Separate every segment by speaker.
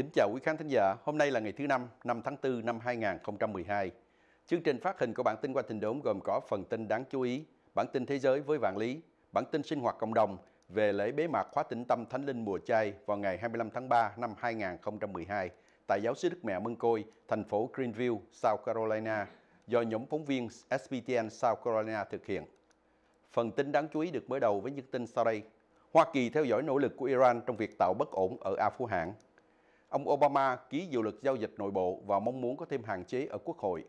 Speaker 1: Kính chào quý khán thính giả, hôm nay là ngày thứ năm, năm tháng 4 năm 2012. Chương trình phát hình của bản tin qua tình đốn gồm có phần tin đáng chú ý, bản tin thế giới với vạn lý, bản tin sinh hoạt cộng đồng về lễ bế mạc khóa tĩnh tâm Thánh Linh Mùa Chay vào ngày 25 tháng 3 năm 2012 tại giáo sứ Đức Mẹ Mân Côi, thành phố Greenville, South Carolina, do nhóm phóng viên SBTN South Carolina thực hiện. Phần tin đáng chú ý được mở đầu với những tin sau đây. Hoa Kỳ theo dõi nỗ lực của Iran trong việc tạo bất ổn ở A Phú Hãng, ông Obama ký dự luật giao dịch nội bộ và mong muốn có thêm hạn chế ở quốc hội.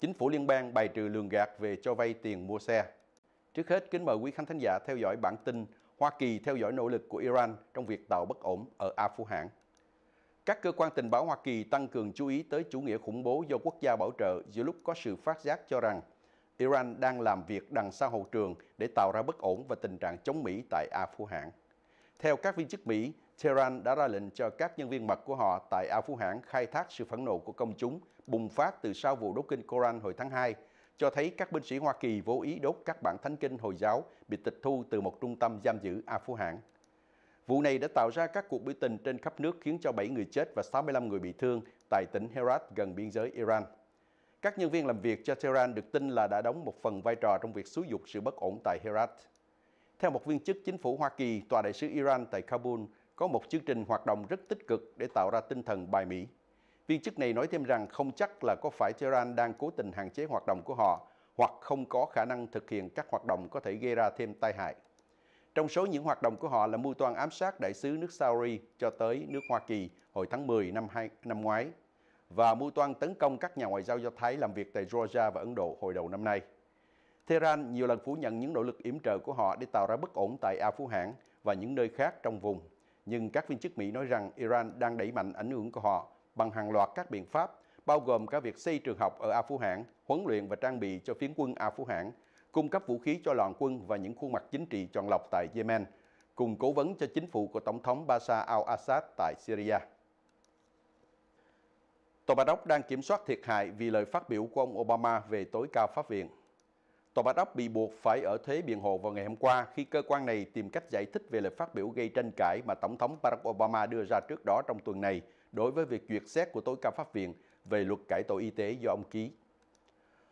Speaker 1: Chính phủ liên bang bài trừ lường gạt về cho vay tiền mua xe. Trước hết, kính mời quý khán thính giả theo dõi bản tin Hoa Kỳ theo dõi nỗ lực của Iran trong việc tạo bất ổn ở A Phu Hãng. Các cơ quan tình báo Hoa Kỳ tăng cường chú ý tới chủ nghĩa khủng bố do quốc gia bảo trợ giữa lúc có sự phát giác cho rằng Iran đang làm việc đằng sau hậu trường để tạo ra bất ổn và tình trạng chống Mỹ tại A Phu Hãng. Theo các viên chức Mỹ, Tehran đã ra lệnh cho các nhân viên mật của họ tại Ao Phú Hãng khai thác sự phẫn nộ của công chúng bùng phát từ sau vụ đốt kinh Koran hồi tháng 2, cho thấy các binh sĩ Hoa Kỳ vô ý đốt các bản thánh kinh Hồi giáo bị tịch thu từ một trung tâm giam giữ Ao Phú Hãng. Vụ này đã tạo ra các cuộc biểu tình trên khắp nước khiến cho 7 người chết và 65 người bị thương tại tỉnh Herat gần biên giới Iran. Các nhân viên làm việc cho Tehran được tin là đã đóng một phần vai trò trong việc xúi dục sự bất ổn tại Herat. Theo một viên chức chính phủ Hoa Kỳ, Tòa đại sứ Iran tại Kabul có một chương trình hoạt động rất tích cực để tạo ra tinh thần bài Mỹ. Viên chức này nói thêm rằng không chắc là có phải Tehran đang cố tình hạn chế hoạt động của họ hoặc không có khả năng thực hiện các hoạt động có thể gây ra thêm tai hại. Trong số những hoạt động của họ là mưu toan ám sát đại sứ nước Saudi cho tới nước Hoa Kỳ hồi tháng 10 năm, 2, năm ngoái và mưu toan tấn công các nhà ngoại giao do Thái làm việc tại Georgia và Ấn Độ hồi đầu năm nay. Tehran nhiều lần phủ nhận những nỗ lực yểm trợ của họ để tạo ra bất ổn tại A Phú Hãn và những nơi khác trong vùng nhưng các viên chức Mỹ nói rằng Iran đang đẩy mạnh ảnh hưởng của họ bằng hàng loạt các biện pháp, bao gồm cả việc xây trường học ở A Phú Hãn, huấn luyện và trang bị cho phiến quân A Phú Hãn, cung cấp vũ khí cho loạn quân và những khuôn mặt chính trị chọn lọc tại Yemen, cùng cố vấn cho chính phủ của Tổng thống Bashar al-Assad tại Syria. Tòa Bà Đốc đang kiểm soát thiệt hại vì lời phát biểu của ông Obama về tối cao pháp viện. Tòa Bạch Ốc bị buộc phải ở thế biện hộ vào ngày hôm qua khi cơ quan này tìm cách giải thích về lời phát biểu gây tranh cãi mà Tổng thống Barack Obama đưa ra trước đó trong tuần này đối với việc duyệt xét của tối cao pháp viện về luật cải tổ y tế do ông ký.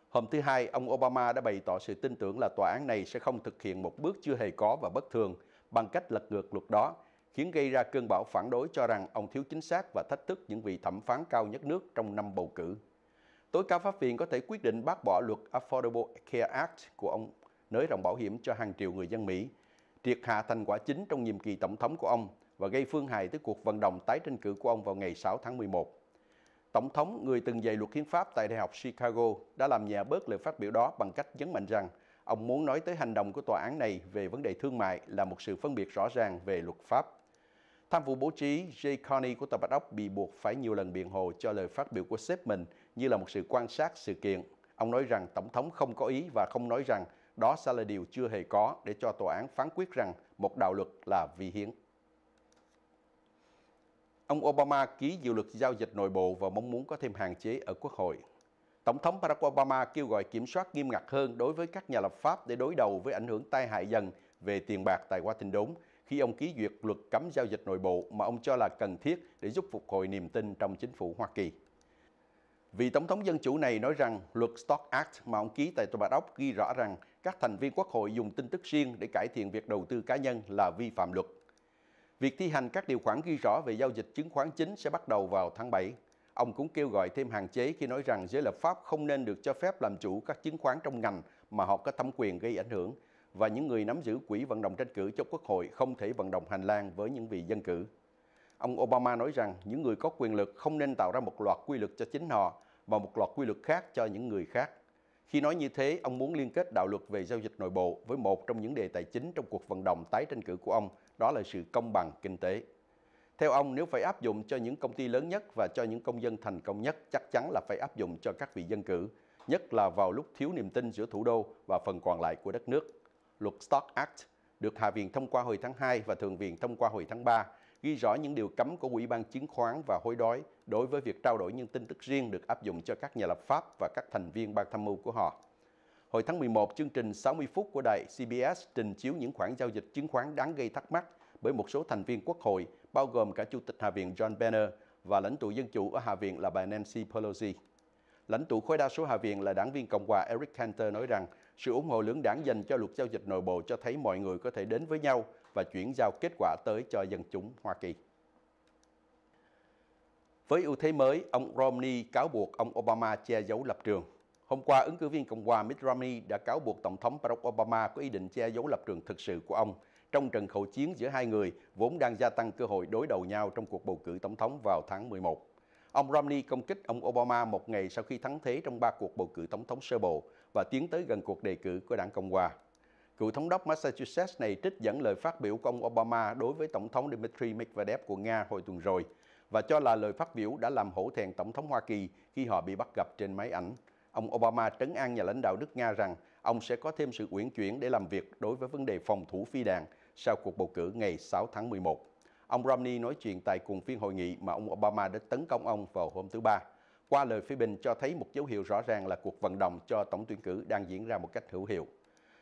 Speaker 1: Hôm thứ Hai, ông Obama đã bày tỏ sự tin tưởng là tòa án này sẽ không thực hiện một bước chưa hề có và bất thường bằng cách lật ngược luật đó, khiến gây ra cơn bão phản đối cho rằng ông thiếu chính xác và thách thức những vị thẩm phán cao nhất nước trong năm bầu cử tối cao pháp viện có thể quyết định bác bỏ luật Affordable Care Act của ông nới rộng bảo hiểm cho hàng triệu người dân Mỹ, triệt hạ thành quả chính trong nhiệm kỳ tổng thống của ông và gây phương hại tới cuộc vận động tái tranh cử của ông vào ngày 6 tháng 11. Tổng thống, người từng dạy luật hiến pháp tại Đại học Chicago, đã làm nhẹ bớt lời phát biểu đó bằng cách nhấn mạnh rằng ông muốn nói tới hành động của tòa án này về vấn đề thương mại là một sự phân biệt rõ ràng về luật pháp. Tham vụ bố trí Jay Carney của Tòa Bạch Ốc bị buộc phải nhiều lần biện hộ cho lời phát biểu của sếp mình như là một sự quan sát sự kiện. Ông nói rằng Tổng thống không có ý và không nói rằng đó sẽ là điều chưa hề có để cho tòa án phán quyết rằng một đạo luật là vi hiến. Ông Obama ký dự luật giao dịch nội bộ và mong muốn có thêm hạn chế ở Quốc hội. Tổng thống Barack Obama kêu gọi kiểm soát nghiêm ngặt hơn đối với các nhà lập pháp để đối đầu với ảnh hưởng tai hại dần về tiền bạc tại Washington khi ông ký duyệt luật cấm giao dịch nội bộ mà ông cho là cần thiết để giúp phục hồi niềm tin trong chính phủ Hoa Kỳ. Vị Tổng thống Dân Chủ này nói rằng luật Stock Act mà ông ký tại Tòa Bạch Ốc ghi rõ rằng các thành viên quốc hội dùng tin tức riêng để cải thiện việc đầu tư cá nhân là vi phạm luật. Việc thi hành các điều khoản ghi rõ về giao dịch chứng khoán chính sẽ bắt đầu vào tháng 7. Ông cũng kêu gọi thêm hạn chế khi nói rằng giới lập pháp không nên được cho phép làm chủ các chứng khoán trong ngành mà họ có thẩm quyền gây ảnh hưởng, và những người nắm giữ quỹ vận động tranh cử cho Quốc hội không thể vận động hành lang với những vị dân cử. Ông Obama nói rằng những người có quyền lực không nên tạo ra một loạt quy luật cho chính họ và một loạt quy luật khác cho những người khác. Khi nói như thế, ông muốn liên kết đạo luật về giao dịch nội bộ với một trong những đề tài chính trong cuộc vận động tái tranh cử của ông, đó là sự công bằng kinh tế. Theo ông, nếu phải áp dụng cho những công ty lớn nhất và cho những công dân thành công nhất, chắc chắn là phải áp dụng cho các vị dân cử, nhất là vào lúc thiếu niềm tin giữa thủ đô và phần còn lại của đất nước luật Stock Act được Hạ viện thông qua hồi tháng 2 và Thượng viện thông qua hồi tháng 3, ghi rõ những điều cấm của Ủy ban Chứng khoán và Hối đói đối với việc trao đổi những tin tức riêng được áp dụng cho các nhà lập pháp và các thành viên ban tham mưu của họ. Hồi tháng 11, chương trình 60 phút của đài CBS trình chiếu những khoản giao dịch chứng khoán đáng gây thắc mắc bởi một số thành viên quốc hội, bao gồm cả Chủ tịch Hạ viện John Boehner và lãnh tụ dân chủ ở Hạ viện là bà Nancy Pelosi lãnh tụ khối đa số Hạ viện là đảng viên Cộng hòa Eric Cantor nói rằng sự ủng hộ lưỡng đảng dành cho luật giao dịch nội bộ cho thấy mọi người có thể đến với nhau và chuyển giao kết quả tới cho dân chúng Hoa Kỳ. Với ưu thế mới, ông Romney cáo buộc ông Obama che giấu lập trường. Hôm qua, ứng cử viên Cộng hòa Mitt Romney đã cáo buộc Tổng thống Barack Obama có ý định che giấu lập trường thực sự của ông trong trận khẩu chiến giữa hai người vốn đang gia tăng cơ hội đối đầu nhau trong cuộc bầu cử tổng thống vào tháng 11. Ông Romney công kích ông Obama một ngày sau khi thắng thế trong ba cuộc bầu cử tổng thống sơ bộ và tiến tới gần cuộc đề cử của đảng Cộng hòa. Cựu thống đốc Massachusetts này trích dẫn lời phát biểu của ông Obama đối với Tổng thống Dmitry Medvedev của Nga hồi tuần rồi và cho là lời phát biểu đã làm hổ thẹn Tổng thống Hoa Kỳ khi họ bị bắt gặp trên máy ảnh. Ông Obama trấn an nhà lãnh đạo nước Nga rằng ông sẽ có thêm sự uyển chuyển để làm việc đối với vấn đề phòng thủ phi đạn sau cuộc bầu cử ngày 6 tháng 11. Ông Romney nói chuyện tại cùng phiên hội nghị mà ông Obama đã tấn công ông vào hôm thứ Ba. Qua lời phê bình cho thấy một dấu hiệu rõ ràng là cuộc vận động cho tổng tuyển cử đang diễn ra một cách hữu hiệu.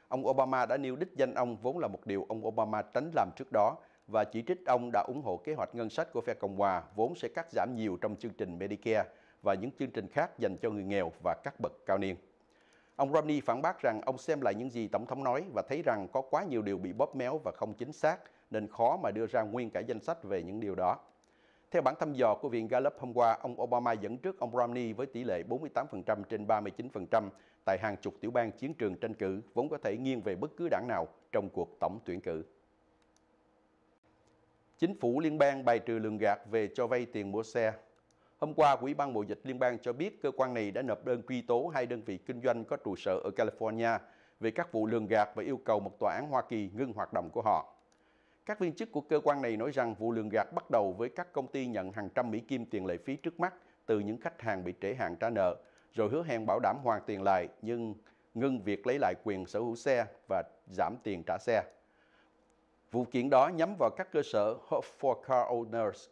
Speaker 1: Ông Obama đã nêu đích danh ông vốn là một điều ông Obama tránh làm trước đó và chỉ trích ông đã ủng hộ kế hoạch ngân sách của phe Cộng hòa vốn sẽ cắt giảm nhiều trong chương trình Medicare và những chương trình khác dành cho người nghèo và các bậc cao niên. Ông Romney phản bác rằng ông xem lại những gì Tổng thống nói và thấy rằng có quá nhiều điều bị bóp méo và không chính xác nên khó mà đưa ra nguyên cả danh sách về những điều đó. Theo bản thăm dò của Viện Gallup hôm qua, ông Obama dẫn trước ông Romney với tỷ lệ 48% trên 39% tại hàng chục tiểu bang chiến trường tranh cử, vốn có thể nghiêng về bất cứ đảng nào trong cuộc tổng tuyển cử. Chính phủ liên bang bài trừ lường gạt về cho vay tiền mua xe. Hôm qua, Quỹ ban mùa dịch liên bang cho biết cơ quan này đã nộp đơn truy tố hai đơn vị kinh doanh có trụ sở ở California về các vụ lường gạt và yêu cầu một tòa án Hoa Kỳ ngưng hoạt động của họ. Các viên chức của cơ quan này nói rằng vụ lường gạt bắt đầu với các công ty nhận hàng trăm Mỹ Kim tiền lệ phí trước mắt từ những khách hàng bị trễ hạn trả nợ, rồi hứa hẹn bảo đảm hoàn tiền lại nhưng ngưng việc lấy lại quyền sở hữu xe và giảm tiền trả xe. Vụ kiện đó nhắm vào các cơ sở Hope for Car Owners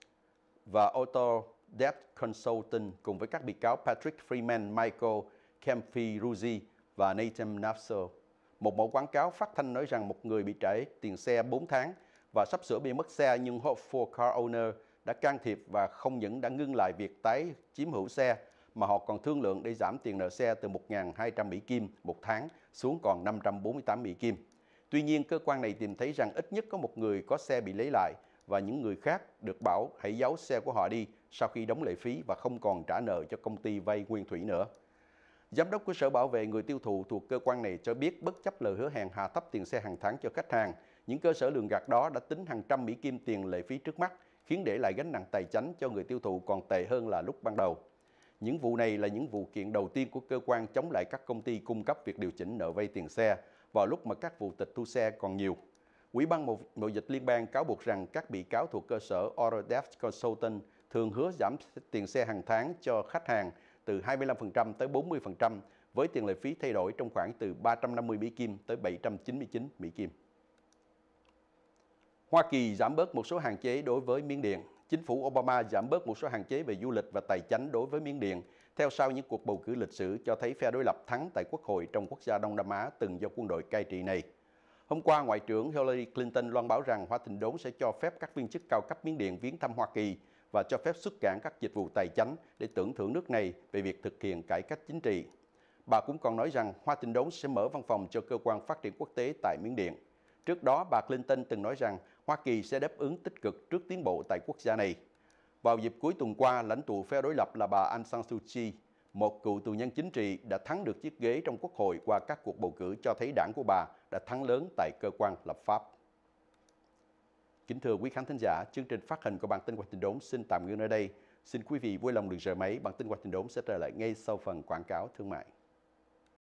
Speaker 1: và Auto Debt Consulting cùng với các bị cáo Patrick Freeman, Michael Kempfi Ruzi và Nathan Nafso. Một mẫu quảng cáo phát thanh nói rằng một người bị trễ tiền xe 4 tháng – và sắp sửa bị mất xe nhưng Hope for Car Owner đã can thiệp và không những đã ngưng lại việc tái chiếm hữu xe mà họ còn thương lượng để giảm tiền nợ xe từ 1.200 Mỹ Kim một tháng xuống còn 548 Mỹ Kim. Tuy nhiên, cơ quan này tìm thấy rằng ít nhất có một người có xe bị lấy lại và những người khác được bảo hãy giấu xe của họ đi sau khi đóng lệ phí và không còn trả nợ cho công ty vay nguyên thủy nữa. Giám đốc của Sở Bảo vệ Người Tiêu thụ thuộc cơ quan này cho biết bất chấp lời hứa hẹn hạ thấp tiền xe hàng tháng cho khách hàng, những cơ sở lường gạt đó đã tính hàng trăm Mỹ Kim tiền lệ phí trước mắt, khiến để lại gánh nặng tài chánh cho người tiêu thụ còn tệ hơn là lúc ban đầu. Những vụ này là những vụ kiện đầu tiên của cơ quan chống lại các công ty cung cấp việc điều chỉnh nợ vay tiền xe vào lúc mà các vụ tịch thu xe còn nhiều. Ủy ban một Mậu dịch Liên bang cáo buộc rằng các bị cáo thuộc cơ sở Autodesk Consultant thường hứa giảm tiền xe hàng tháng cho khách hàng từ 25% tới 40% với tiền lệ phí thay đổi trong khoảng từ 350 Mỹ Kim tới 799 Mỹ Kim. Hoa Kỳ giảm bớt một số hạn chế đối với Miến Điện. Chính phủ Obama giảm bớt một số hạn chế về du lịch và tài chính đối với Miến Điện theo sau những cuộc bầu cử lịch sử cho thấy phe đối lập thắng tại quốc hội trong quốc gia Đông Nam Á từng do quân đội cai trị này. Hôm qua, Ngoại trưởng Hillary Clinton loan báo rằng Hoa Thịnh Đốn sẽ cho phép các viên chức cao cấp Miến Điện viếng thăm Hoa Kỳ và cho phép xuất cảng các dịch vụ tài chính để tưởng thưởng nước này về việc thực hiện cải cách chính trị. Bà cũng còn nói rằng Hoa Thịnh Đốn sẽ mở văn phòng cho cơ quan phát triển quốc tế tại Miến Điện. Trước đó, bà Clinton từng nói rằng Hoa Kỳ sẽ đáp ứng tích cực trước tiến bộ tại quốc gia này. Vào dịp cuối tuần qua, lãnh tụ phe đối lập là bà Aung San Suu Kyi, một cựu tù nhân chính trị đã thắng được chiếc ghế trong Quốc hội qua các cuộc bầu cử cho thấy đảng của bà đã thắng lớn tại cơ quan lập pháp. Kính thưa quý khán thính giả, chương trình phát hành của bản tin Hoạch Tình Đốn xin tạm ngưng ở đây. Xin quý vị vui lòng đừng rời máy, bản tin Hoạch Tình Đốn sẽ trở lại ngay sau phần quảng cáo thương mại.